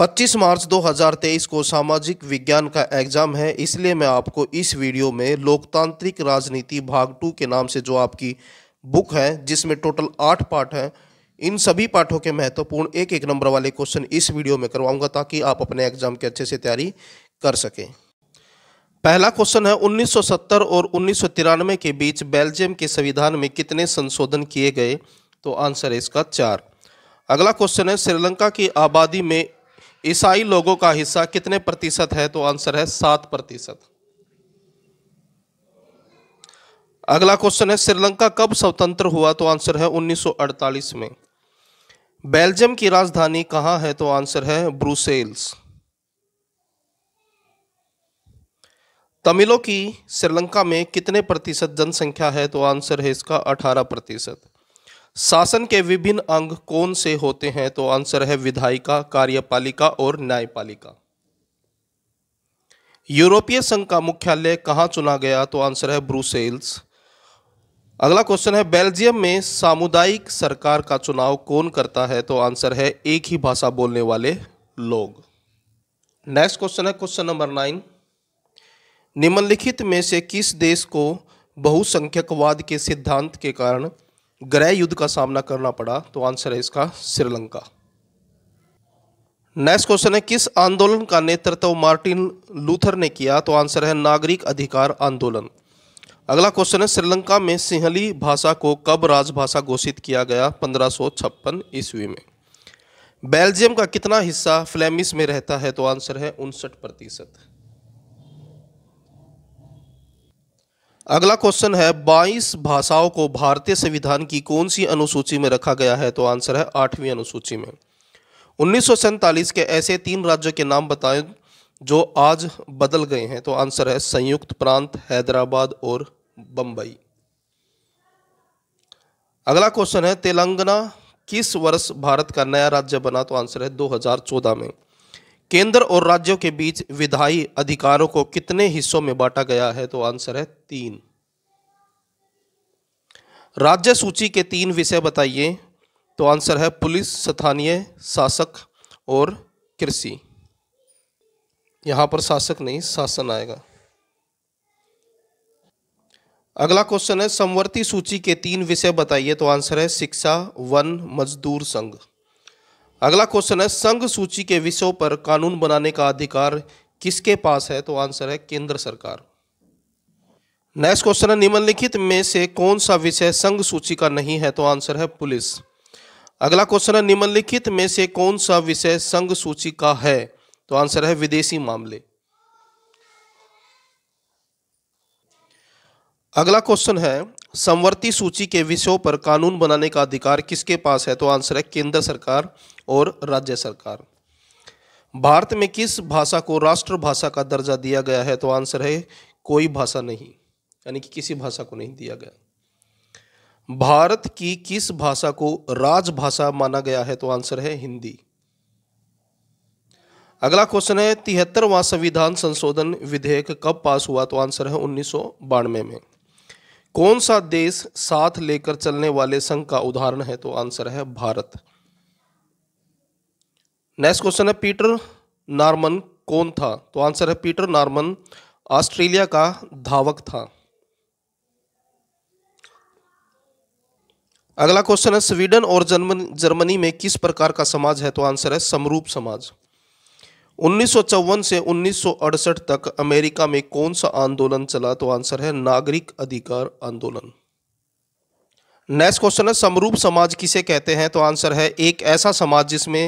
25 मार्च 2023 को सामाजिक विज्ञान का एग्जाम है इसलिए मैं आपको इस वीडियो में लोकतांत्रिक राजनीति भाग टू के नाम से जो आपकी बुक है जिसमें टोटल आठ पाठ हैं इन सभी पाठों के महत्वपूर्ण एक एक नंबर वाले क्वेश्चन इस वीडियो में करवाऊंगा ताकि आप अपने एग्जाम की अच्छे से तैयारी कर सकें पहला क्वेश्चन है 1970 और उन्नीस के बीच बेल्जियम के संविधान में कितने संशोधन किए गए तो आंसर है इसका चार अगला क्वेश्चन है श्रीलंका की आबादी में ईसाई लोगों का हिस्सा कितने प्रतिशत है तो आंसर है सात प्रतिशत अगला क्वेश्चन है श्रीलंका कब स्वतंत्र हुआ तो आंसर है 1948 में बेल्जियम की राजधानी कहां है तो आंसर है ब्रुसेल्स तमिलों की श्रीलंका में कितने प्रतिशत जनसंख्या है तो आंसर है इसका 18 प्रतिशत शासन के विभिन्न अंग कौन से होते हैं तो आंसर है विधायिका कार्यपालिका और न्यायपालिका यूरोपीय संघ का मुख्यालय कहां चुना गया तो आंसर है ब्रूसेल्स अगला क्वेश्चन है बेल्जियम में सामुदायिक सरकार का चुनाव कौन करता है तो आंसर है एक ही भाषा बोलने वाले लोग नेक्स्ट क्वेश्चन है क्वेश्चन नंबर नाइन निम्नलिखित में से किस देश को बहुसंख्यकवाद के सिद्धांत के कारण ग्रह युद्ध का सामना करना पड़ा तो आंसर है इसका श्रीलंका नेक्स्ट क्वेश्चन है किस आंदोलन का नेतृत्व मार्टिन लूथर ने किया तो आंसर है नागरिक अधिकार आंदोलन अगला क्वेश्चन है श्रीलंका में सिंहली भाषा को कब राजभाषा घोषित किया गया पंद्रह ईस्वी में बेल्जियम का कितना हिस्सा फ्लेमिश में रहता है तो आंसर है उनसठ प्रतिशत अगला क्वेश्चन है 22 भाषाओं को भारतीय संविधान की कौन सी अनुसूची में रखा गया है तो आंसर है आठवीं अनुसूची में उन्नीस के ऐसे तीन राज्यों के नाम बताएं जो आज बदल गए हैं तो आंसर है संयुक्त प्रांत हैदराबाद और बंबई अगला क्वेश्चन है तेलंगाना किस वर्ष भारत का नया राज्य बना तो आंसर है 2014 में केंद्र और राज्यों के बीच विधायी अधिकारों को कितने हिस्सों में बांटा गया है तो आंसर है तीन राज्य सूची के तीन विषय बताइए तो आंसर है पुलिस स्थानीय शासक और कृषि यहां पर शासक नहीं शासन आएगा अगला क्वेश्चन है समवर्ती सूची के तीन विषय बताइए तो आंसर है शिक्षा वन मजदूर संघ अगला क्वेश्चन है संघ सूची के विषयों पर कानून बनाने का अधिकार किसके पास है तो आंसर है केंद्र सरकार नेक्स्ट क्वेश्चन है निम्नलिखित में से कौन सा विषय संघ सूची का नहीं है तो आंसर है पुलिस अगला क्वेश्चन है निम्नलिखित में से कौन सा विषय संघ सूची का है तो आंसर है विदेशी मामले अगला क्वेश्चन है समवर्ती सूची के विषयों पर कानून बनाने का अधिकार किसके पास है तो आंसर है केंद्र सरकार और राज्य सरकार भारत में किस भाषा को राष्ट्रभाषा का दर्जा दिया गया है तो आंसर है कोई भाषा नहीं यानी कि किसी भाषा को नहीं दिया गया भारत की किस भाषा को राजभाषा माना गया है तो आंसर है हिंदी अगला क्वेश्चन है तिहत्तरवां संविधान संशोधन विधेयक कब पास हुआ तो आंसर है उन्नीस में कौन सा देश साथ लेकर चलने वाले संघ का उदाहरण है तो आंसर है भारत नेक्स्ट क्वेश्चन है पीटर नार्मन कौन था तो आंसर है पीटर नार्मन ऑस्ट्रेलिया का धावक था अगला क्वेश्चन है स्वीडन और जर्मन जर्मनी में किस प्रकार का समाज है तो आंसर है समरूप समाज उन्नीस से उन्नीस तक अमेरिका में कौन सा आंदोलन चला तो आंसर है नागरिक अधिकार आंदोलन नेक्स्ट क्वेश्चन है समरूप समाज किसे कहते हैं तो आंसर है एक ऐसा समाज जिसमें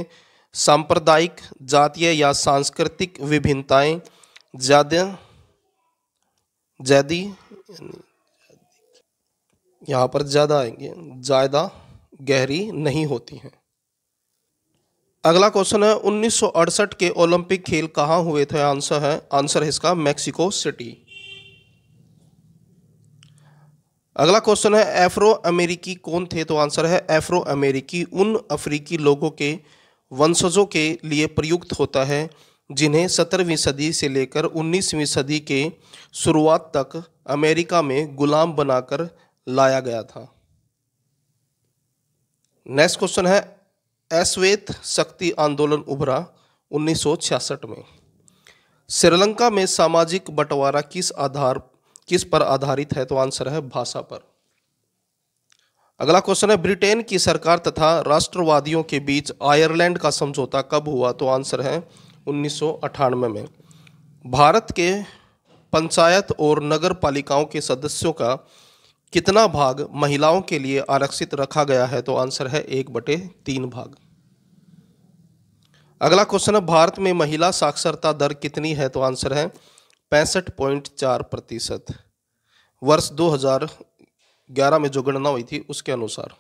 सांप्रदायिक जातीय या सांस्कृतिक विभिन्नताएं ज़्यादा जैदी यहाँ पर ज़्यादा आएंगे ज़्यादा गहरी नहीं होती हैं अगला क्वेश्चन है उन्नीस के ओलंपिक खेल कहाँ हुए थे आंसर है आंसर है इसका मेक्सिको सिटी अगला क्वेश्चन है एफ्रो अमेरिकी कौन थे तो आंसर है एफ्रो अमेरिकी उन अफ्रीकी लोगों के वंशजों के लिए प्रयुक्त होता है जिन्हें सत्रहवीं सदी से लेकर उन्नीसवीं सदी के शुरुआत तक अमेरिका में गुलाम बनाकर लाया गया था नेक्स्ट क्वेश्चन है अश्वेत शक्ति आंदोलन उभरा 1966 में श्रीलंका में सामाजिक बंटवारा किस आधार किस पर आधारित है तो आंसर है भाषा पर अगला क्वेश्चन है ब्रिटेन की सरकार तथा राष्ट्रवादियों के बीच आयरलैंड का समझौता कब हुआ तो आंसर है उन्नीस में भारत के पंचायत और नगर पालिकाओं के सदस्यों का कितना भाग महिलाओं के लिए आरक्षित रखा गया है तो आंसर है एक बटे तीन भाग अगला क्वेश्चन है भारत में महिला साक्षरता दर कितनी है तो आंसर है पैंसठ पॉइंट चार प्रतिशत वर्ष 2011 में जो गणना हुई थी उसके अनुसार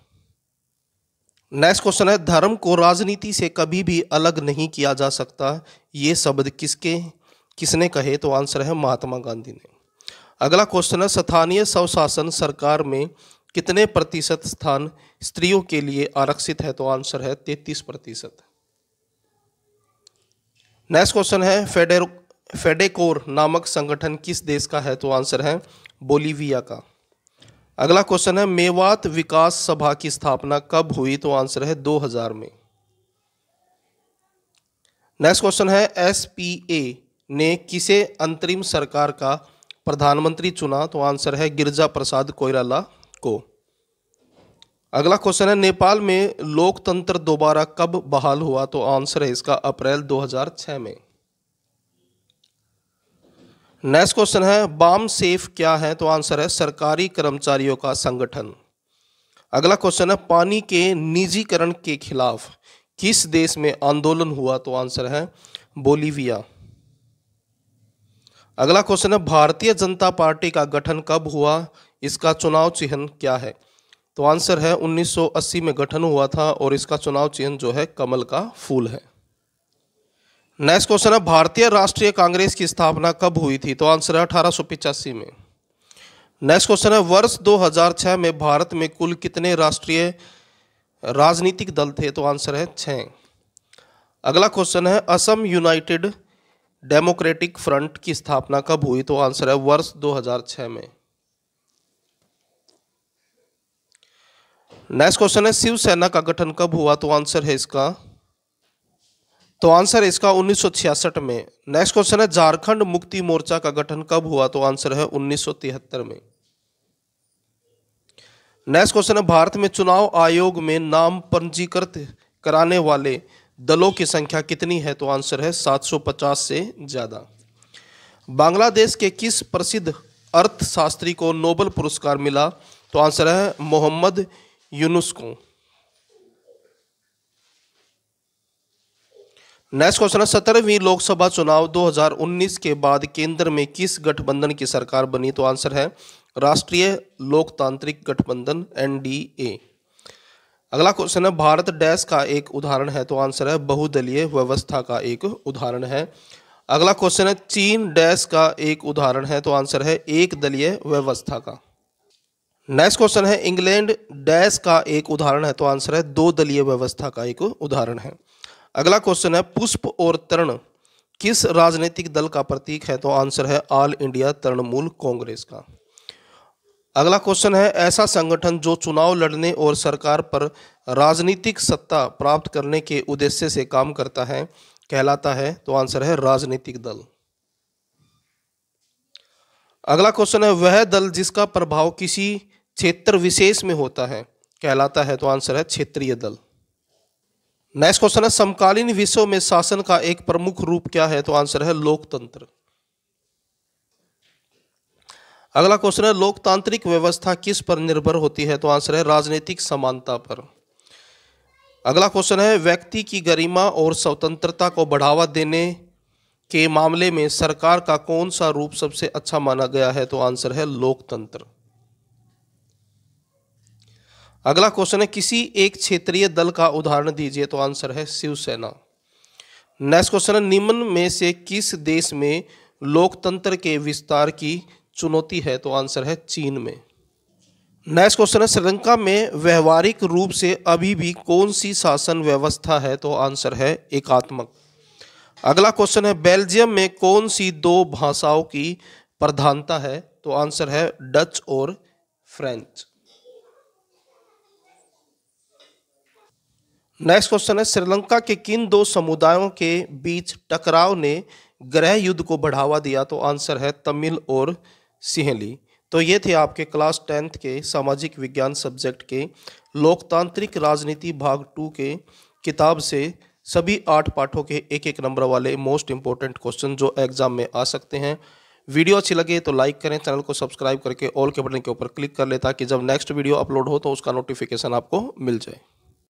नेक्स्ट क्वेश्चन है धर्म को राजनीति से कभी भी अलग नहीं किया जा सकता ये शब्द किसके किसने कहे तो आंसर है महात्मा गांधी ने अगला क्वेश्चन है स्थानीय स्वशासन सरकार में कितने प्रतिशत स्थान स्त्रियों के लिए आरक्षित है तो आंसर है तैतीस प्रतिशत नेक्स्ट क्वेश्चन है फेडेरो फेडेकोर नामक संगठन किस देश का है तो आंसर है बोलीविया का अगला क्वेश्चन है मेवात विकास सभा की स्थापना कब हुई तो आंसर है 2000 में नेक्स्ट क्वेश्चन है एसपीए ने किसे अंतरिम सरकार का प्रधानमंत्री चुना तो आंसर है गिरजा प्रसाद कोयराला को अगला क्वेश्चन है नेपाल में लोकतंत्र दोबारा कब बहाल हुआ तो आंसर है इसका अप्रैल 2006 में नेक्स्ट क्वेश्चन है बाम सेफ क्या है तो आंसर है सरकारी कर्मचारियों का संगठन अगला क्वेश्चन है पानी के निजीकरण के खिलाफ किस देश में आंदोलन हुआ तो आंसर है बोलीविया अगला क्वेश्चन है भारतीय जनता पार्टी का गठन कब हुआ इसका चुनाव चिन्ह क्या है तो आंसर है 1980 में गठन हुआ था और इसका चुनाव चिन्ह जो है कमल का फूल है नेक्स्ट क्वेश्चन है भारतीय राष्ट्रीय कांग्रेस की स्थापना कब हुई थी तो आंसर है अठारह में नेक्स्ट क्वेश्चन है वर्ष 2006 में भारत में कुल कितने राष्ट्रीय राजनीतिक दल थे तो आंसर है छः अगला क्वेश्चन है असम यूनाइटेड डेमोक्रेटिक फ्रंट की स्थापना कब हुई तो आंसर है वर्ष 2006 में नेक्स्ट क्वेश्चन है शिवसेना का गठन कब हुआ तो आंसर है इसका तो आंसर है इसका 1966 में नेक्स्ट क्वेश्चन है झारखंड मुक्ति मोर्चा का गठन कब हुआ तो आंसर है 1973 में नेक्स्ट क्वेश्चन है भारत में चुनाव आयोग में नाम पंजीकृत कराने वाले दलों की संख्या कितनी है तो आंसर है 750 से ज़्यादा बांग्लादेश के किस प्रसिद्ध अर्थशास्त्री को नोबल पुरस्कार मिला तो आंसर है मोहम्मद यूनुस को नेक्स्ट क्वेश्चन है सत्रहवीं लोकसभा चुनाव 2019 के बाद केंद्र में किस गठबंधन की सरकार बनी तो आंसर है राष्ट्रीय लोकतांत्रिक गठबंधन एनडीए अगला क्वेश्चन है भारत डैश का एक उदाहरण है तो आंसर है बहुदलीय व्यवस्था का एक उदाहरण है अगला क्वेश्चन है चीन डैश का एक उदाहरण है तो आंसर है एक दलीय व्यवस्था का नेक्स्ट क्वेश्चन है इंग्लैंड डैश का एक उदाहरण है तो आंसर है दो दलीय व्यवस्था का एक उदाहरण है अगला क्वेश्चन है पुष्प और तरण किस राजनीतिक दल का प्रतीक है तो आंसर है ऑल इंडिया तृणमूल कांग्रेस का अगला क्वेश्चन है ऐसा संगठन जो चुनाव लड़ने और सरकार पर राजनीतिक सत्ता प्राप्त करने के उद्देश्य से काम करता है कहलाता है तो आंसर है राजनीतिक दल अगला क्वेश्चन है वह दल जिसका प्रभाव किसी क्षेत्र विशेष में होता है कहलाता है तो आंसर है क्षेत्रीय दल नेक्स्ट क्वेश्चन है समकालीन विश्व में शासन का एक प्रमुख रूप क्या है तो आंसर है लोकतंत्र अगला क्वेश्चन है लोकतांत्रिक व्यवस्था किस पर निर्भर होती है तो आंसर है राजनीतिक समानता पर अगला क्वेश्चन है व्यक्ति की गरिमा और स्वतंत्रता को बढ़ावा देने के मामले में सरकार का कौन सा रूप सबसे अच्छा माना गया है तो आंसर है लोकतंत्र अगला क्वेश्चन है किसी एक क्षेत्रीय दल का उदाहरण दीजिए तो आंसर है शिवसेना नेक्स्ट क्वेश्चन है निम्न में से किस देश में लोकतंत्र के विस्तार की चुनौती है तो आंसर है चीन में नेक्स्ट क्वेश्चन है श्रीलंका में व्यवहारिक रूप से अभी भी कौन सी शासन व्यवस्था है तो आंसर है एकात्मक अगला क्वेश्चन है बेल्जियम में कौन सी दो भाषाओं की प्रधानता है तो आंसर है डच और फ्रेंच नेक्स्ट क्वेश्चन है श्रीलंका के किन दो समुदायों के बीच टकराव ने ग्रह युद्ध को बढ़ावा दिया तो आंसर है तमिल और सिहली तो ये थे आपके क्लास टेंथ के सामाजिक विज्ञान सब्जेक्ट के लोकतांत्रिक राजनीति भाग टू के किताब से सभी आठ पाठों के एक एक नंबर वाले मोस्ट इंपॉर्टेंट क्वेश्चन जो एग्जाम में आ सकते हैं वीडियो अच्छी लगे तो लाइक करें चैनल को सब्सक्राइब करके ऑल के बटन के ऊपर क्लिक कर ले ताकि जब नेक्स्ट वीडियो अपलोड हो तो उसका नोटिफिकेशन आपको मिल जाए